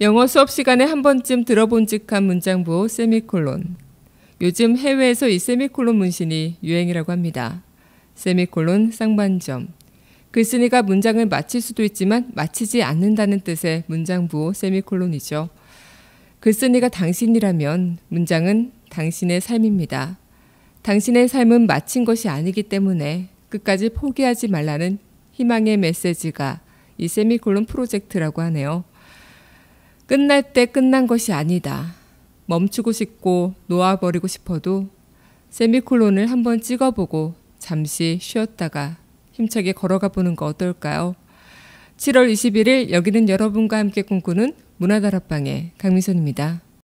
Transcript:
영어 수업 시간에 한 번쯤 들어본 직한 문장 부호 세미콜론. 요즘 해외에서 이 세미콜론 문신이 유행이라고 합니다. 세미콜론 쌍반점. 글쓴이가 문장을 마칠 수도 있지만 마치지 않는다는 뜻의 문장 부호 세미콜론이죠. 글쓴이가 당신이라면 문장은 당신의 삶입니다. 당신의 삶은 마친 것이 아니기 때문에 끝까지 포기하지 말라는 희망의 메시지가 이 세미콜론 프로젝트라고 하네요. 끝날 때 끝난 것이 아니다. 멈추고 싶고 놓아버리고 싶어도 세미콜론을 한번 찍어보고 잠시 쉬었다가 힘차게 걸어가 보는 거 어떨까요? 7월 21일 여기는 여러분과 함께 꿈꾸는 문화다락방의 강미선입니다.